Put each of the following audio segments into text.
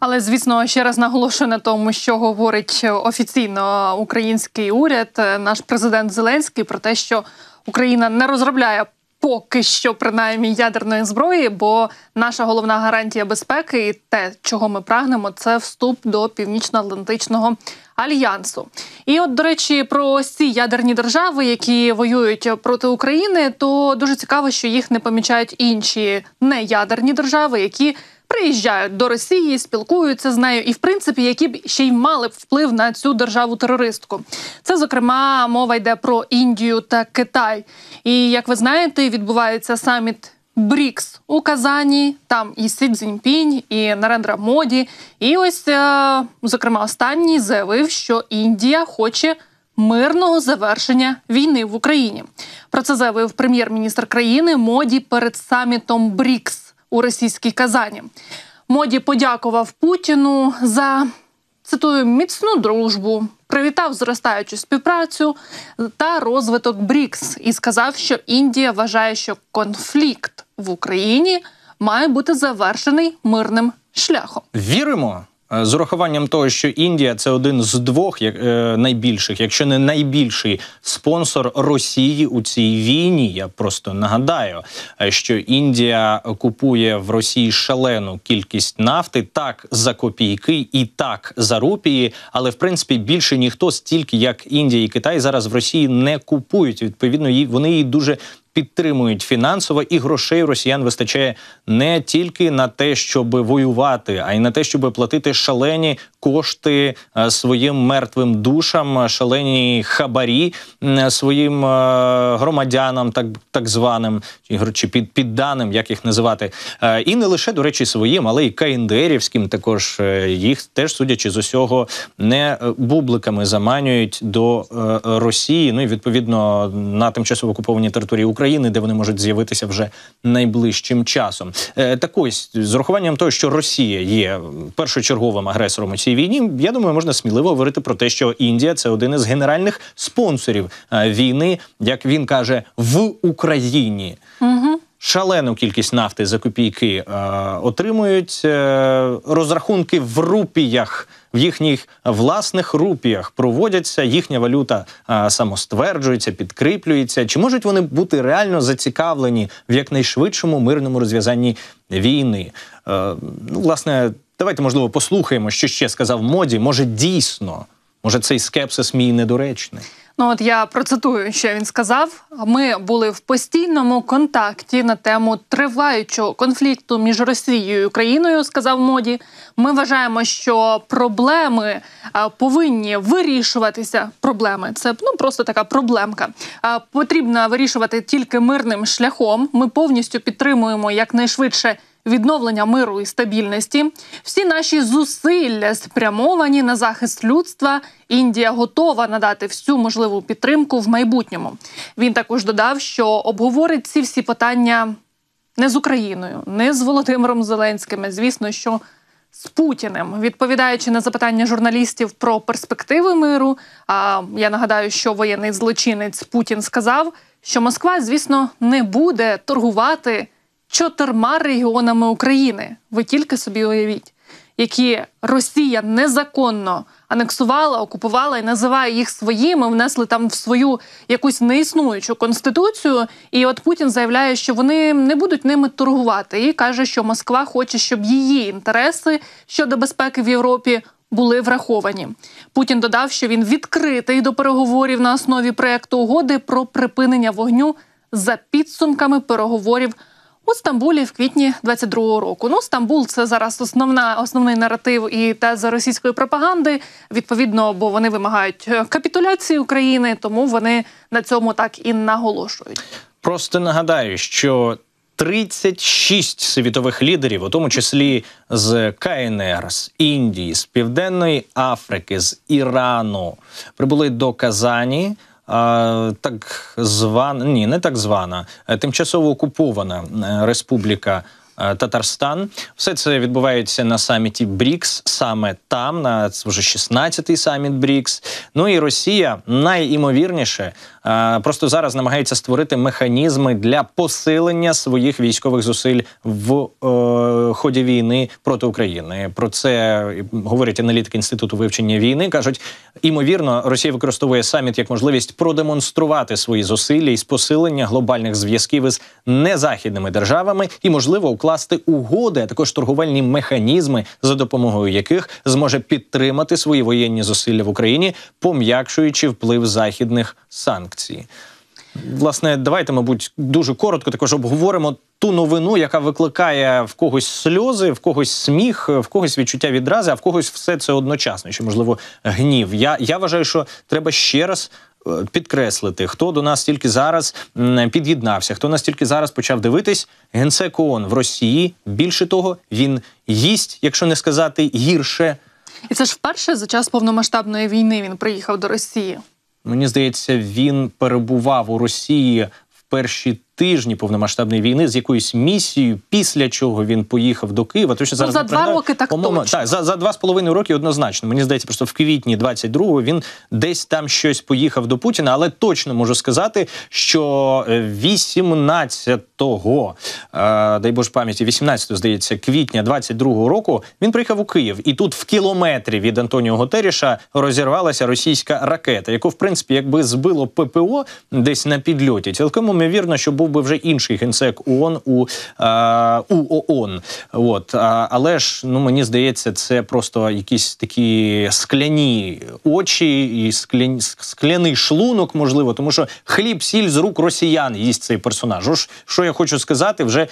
Але звісно, ще раз наголошую на тому, що говорить е, офіційно український уряд, е, наш президент Зеленський, про те, що Україна не розробляє. Поки що, принаймні, ядерної зброї, бо наша головна гарантія безпеки і те, чого ми прагнемо, це вступ до північно-атлантичного альянсу. І, от, до речі, про ось ці ядерні держави, які воюють проти України, то дуже цікаво, що їх не помічають інші неядерні держави, які приїжджають до Росії, спілкуються з нею, і в принципі, які б ще й мали б вплив на цю державу-терористку. Це зокрема мова йде про Індію та Китай. І як ви знаєте, відбувається саміт. Брікс у Казані, там і Сі Цзіньпінь, і Нарендра Моді. І ось, е, зокрема, останній заявив, що Індія хоче мирного завершення війни в Україні. Про це заявив прем'єр-міністр країни Моді перед самітом Брікс у російській Казані. Моді подякував Путіну за цитую міцну дружбу. Привітав зростаючу співпрацю та розвиток Брікс і сказав, що Індія вважає, що конфлікт в Україні має бути завершений мирним шляхом. Віримо. Е, з урахуванням того, що Індія це один з двох е, найбільших, якщо не найбільший спонсор Росії у цій війні. Я просто нагадаю, е, що Індія купує в Росії шалену кількість нафти так за копійки і так за рупії. Але в принципі більше ніхто стільки як Індія і Китай зараз в Росії не купують. Відповідно, вони її дуже підтримують фінансово, і грошей росіян вистачає не тільки на те, щоб воювати, а й на те, щоб платити шалені кошти е, своїм мертвим душам, е, шалені хабарі е, своїм громадянам, так так званим чи під підданим, як їх називати, і не лише до речі, своїм, але й каіндерівським. Також їх теж судячи з усього не бубликами заманюють до Росії. Ну і відповідно на тимчасово окуповані території України. України, де вони можуть з'явитися вже найближчим часом. Е, так ось, з урахуванням того, що Росія є першочерговим агресором у цій війні, я думаю, можна сміливо говорити про те, що Індія це один із генеральних спонсорів е, війни, як він каже, в Україні. Угу. Шалену кількість нафти за копійки е, отримують е, розрахунки в рупіях в їхніх власних рупіях проводяться, їхня валюта а, самостверджується, підкріплюється. Чи можуть вони бути реально зацікавлені в якнайшвидшому мирному розв'язанні війни? Е, ну, власне, давайте можливо послухаємо, що ще сказав моді. Може, дійсно, може, цей скепсис мій недоречний. Ну, от я процитую, що він сказав. Ми були в постійному контакті на тему триваючого конфлікту між Росією і Україною. Сказав моді. Ми вважаємо, що проблеми е, повинні вирішуватися. Проблеми це ну просто така проблемка. Е, потрібно вирішувати тільки мирним шляхом. Ми повністю підтримуємо якнайшвидше відновлення миру і стабільності. Всі наші зусилля спрямовані на захист людства. Індія готова надати всю можливу підтримку в майбутньому. Він також додав, що обговорить ці всі питання не з Україною, не з Володимиром Зеленським. а, Звісно, що. З Путіним, відповідаючи на запитання журналістів про перспективи миру, а я нагадаю, що воєнний злочинець Путін сказав, що Москва, звісно, не буде торгувати чотирма регіонами України. Ви тільки собі уявіть, які Росія незаконно анексувала, окупувала і називає їх своїми, внесли там в свою якусь неіснуючу конституцію. І от Путін заявляє, що вони не будуть ними торгувати, і каже, що Москва хоче, щоб її інтереси щодо безпеки в Європі. Були враховані. Путін додав, що він відкритий до переговорів на основі проекту угоди про припинення вогню за підсумками переговорів у Стамбулі в квітні 22-го року. Ну Стамбул це зараз основна основний наратив і теза російської пропаганди. Відповідно, бо вони вимагають е, капітуляції України, тому вони на цьому так і наголошують. Просто нагадаю, що 36 світових лідерів, у тому числі з КНР, з Індії, з Південної Африки, з Ірану, прибули до Казані так звана, ні, не так звана, тимчасово окупована е, республіка. Е, Татарстан, все це відбувається на саміті Брікс, саме там, на вже 16-й саміт Брікс. Ну і Росія найімовірніше Е, просто зараз намагається створити механізми для посилення своїх військових зусиль в е, ході війни проти України. Про це говорять аналітики інституту вивчення війни. кажуть, імовірно, Росія використовує саміт як можливість продемонструвати свої зусилля із посилення глобальних зв'язків із незахідними державами і можливо укласти угоди, а також торговельні механізми, за допомогою яких зможе підтримати свої воєнні зусилля в Україні, пом'якшуючи вплив західних санкцій санкції. Власне, давайте, мабуть, дуже коротко також обговоримо ту новину, яка викликає в когось сльози, в когось сміх, в когось відчуття відрази, а в когось все це одночасно, чи можливо гнів. Я, Я вважаю, що треба ще раз. Е, підкреслити, хто до нас тільки зараз під'єднався, хто нас тільки зараз почав дивитись, генсек ООН в Росії. Більше того, він їсть, якщо не сказати гірше, і це ж вперше за час повномасштабної війни він приїхав до Росії. Мені здається, він перебував у Росії в перші тижні повномасштабної війни з якоюсь місією, після чого він поїхав до Києва. Точно ну, зараз ну, за два роки так точно. Так, за за два з половиною роки однозначно. Мені здається, просто в квітні 22-го він десь там щось поїхав до Путіна, але точно можу сказати, що 18-го, е, е, дай Боже пам'яті, 18-го, здається, квітня 22-го року він приїхав у Київ, і тут в кілометрі від Антоніо Готеріша розірвалася російська ракета, яку в принципі якби збило ППО десь на підльоті. Цілком ймовірно, що був би вже інший генсек ООН у е, у ООН. От е, але ж ну мені здається, це просто якісь такі скляні очі і скляні, скляний шлунок, можливо, тому що хліб сіль з рук росіян їсть цей персонаж. Ож що я хочу сказати, вже е,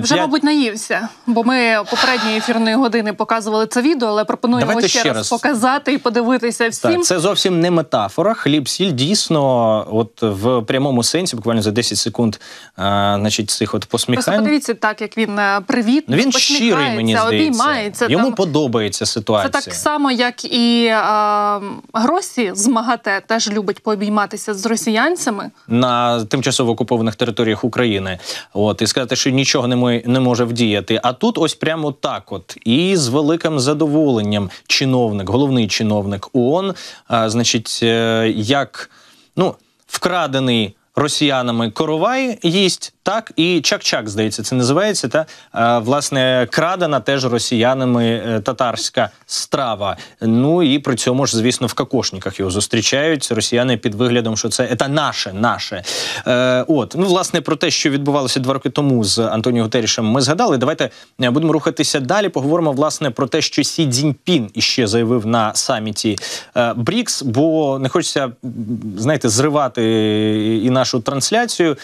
вже 5... мабуть наївся, бо ми попередньої ефірної години показували це відео, але пропонуємо Давайте ще раз, раз показати і подивитися всім. Так, Це зовсім не метафора. Хліб сіль дійсно, от в прямому сенсі, буквально за 10 секунд а, значить, цих от посміхань. Просто подивіться, так як він е, привітний, ну, він щирий, мені здається. обіймається. Йому там. подобається ситуація. Це так само, як і а, Гросі з МАГАТЕ теж любить пообійматися з росіянцями на тимчасово окупованих територіях України. От і сказати, що нічого не мож, не може вдіяти. А тут ось прямо так, от і з великим задоволенням, чиновник, головний чиновник ООН, а, значить, е, як ну вкрадений росіянами коровай їсть. Так, і чак-чак, здається, це називається. Та а, е, власне крадена теж росіянами е, татарська страва. Ну і при цьому ж, звісно, в какошниках його зустрічають росіяни під виглядом, що це це наше, наше. Е, От ну власне про те, що відбувалося два роки тому з Антоніо Гутерішем, ми згадали. Давайте е, будемо рухатися далі. Поговоримо власне про те, що Сі Цзіньпін іще заявив на саміті Брікс, бо не хочеться знаєте, зривати і нашу трансляцію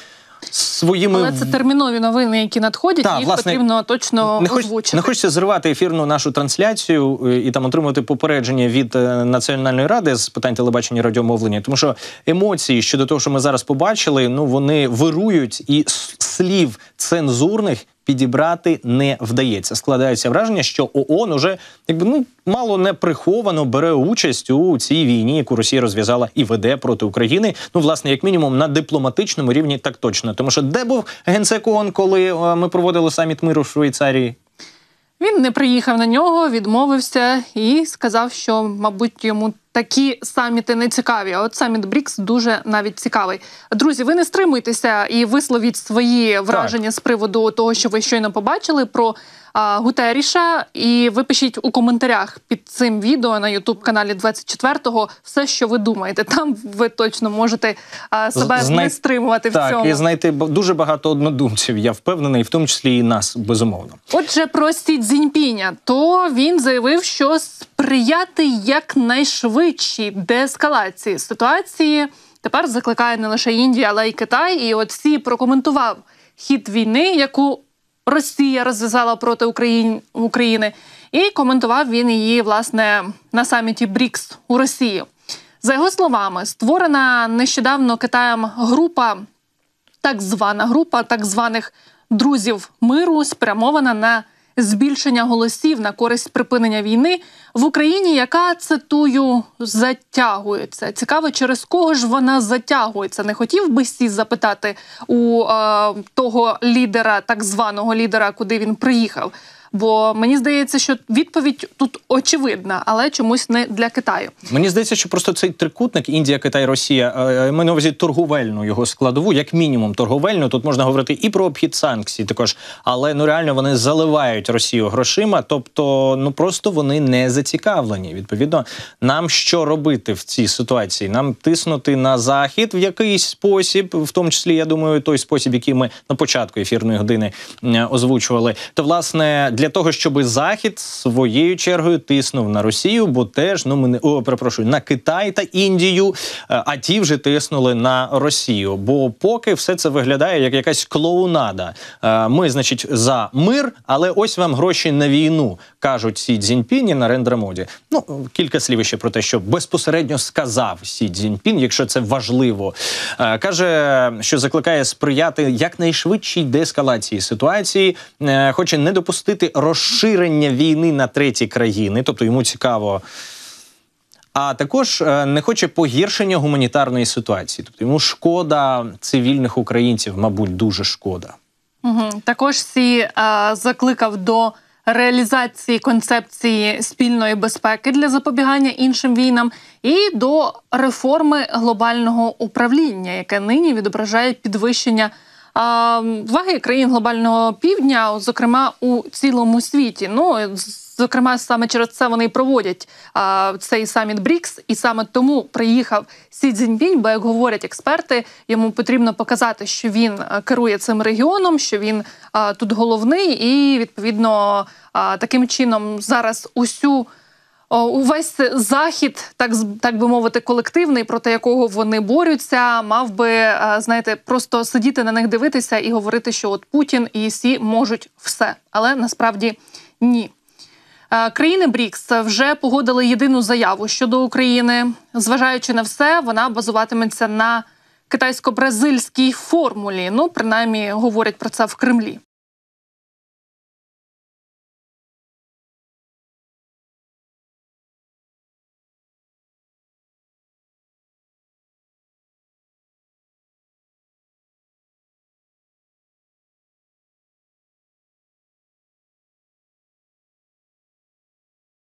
своїми але це термінові новини, які надходять, та, їх власне, потрібно точно не хоч, озвучити. Не хочеться зривати ефірну нашу трансляцію е, і там отримувати попередження від е, національної ради з питань телебачення і радіомовлення, тому що емоції щодо того, що ми зараз побачили, ну вони вирують, і слів цензурних підібрати не вдається. Складається враження, що ООН уже якби ну мало не приховано бере участь у цій війні, яку Росія розв'язала і веде проти України. Ну, власне, як мінімум, на дипломатичному рівні, так точно. Тому що де був генсек ООН, коли е, ми проводили саміт миру в Швейцарії? Він не приїхав на нього, відмовився і сказав, що мабуть йому Такі саміти не цікаві. От саміт Брікс дуже навіть цікавий. Друзі, ви не стримуйтеся і висловіть свої враження так. з приводу того, що ви щойно побачили про а, Гутеріша. І випишіть у коментарях під цим відео на Ютуб каналі 24-го все, що ви думаєте. Там ви точно можете а, себе Знай... не стримувати так, в цьому. Так, і знайти дуже багато однодумців. Я впевнений, в тому числі і нас безумовно. Отже, про Сі Цзіньпіня, то він заявив, що з сприяти якнайшвидшій деескалації ситуації. Тепер закликає не лише Індія, але й Китай. І от всі прокоментував хід війни, яку Росія розв'язала проти Україн... України, і коментував він її власне на саміті Брікс у Росії. За його словами, створена нещодавно Китаєм група, так звана група так званих друзів миру, спрямована на збільшення голосів на користь припинення війни в Україні, яка цитую затягується. Цікаво, через кого ж вона затягується. Не хотів би сі запитати у е, того лідера, так званого лідера, куди він приїхав. Бо мені здається, що відповідь тут очевидна, але чомусь не для Китаю. Мені здається, що просто цей трикутник Індія, Китай, Росія е, е, маю на увазі торговельну його складову, як мінімум торговельну. Тут можна говорити і про обхід санкцій, також але ну реально вони заливають Росію грошима, тобто ну просто вони не зацікавлені. Відповідно, нам що робити в цій ситуації? Нам тиснути на захід в якийсь спосіб, в тому числі я думаю, той спосіб, який ми на початку ефірної години е, озвучували, то власне для того, щоб захід своєю чергою тиснув на Росію, бо теж ну ми не о, перепрошую на Китай та Індію, е, а ті вже тиснули на Росію. Бо поки все це виглядає як якась клоунада. Е, ми, значить, за мир, але ось вам гроші на війну кажуть Сі Цзіньпін на Нарендра Ну кілька слів ще про те, що безпосередньо сказав Сі Цзіньпін, якщо це важливо, е, каже, що закликає сприяти якнайшвидшій деескалації ситуації, е, хоче не допустити розширення війни на треті країни, тобто йому цікаво. А також е, не хоче погіршення гуманітарної ситуації, тобто йому шкода цивільних українців, мабуть, дуже шкода. Угу. Також сі е, закликав до реалізації концепції спільної безпеки для запобігання іншим війнам, і до реформи глобального управління, яке нині відображає підвищення а, ваги країн глобального півдня, зокрема у цілому світі. Ну Зокрема, саме через це вони і проводять а, цей саміт Брікс, і саме тому приїхав Сі Цзіньпінь, бо як говорять експерти, йому потрібно показати, що він е, керує цим регіоном, що він а, тут головний, і відповідно а, таким чином зараз усю. Увесь захід, так так би мовити, колективний, проти якого вони борються, мав би е, знаєте, просто сидіти на них дивитися і говорити, що от Путін і Сі можуть все, але насправді ні. Е, країни Брікс вже погодили єдину заяву щодо України. Зважаючи на все, вона базуватиметься на китайсько-бразильській формулі. Ну принаймні, говорять про це в Кремлі.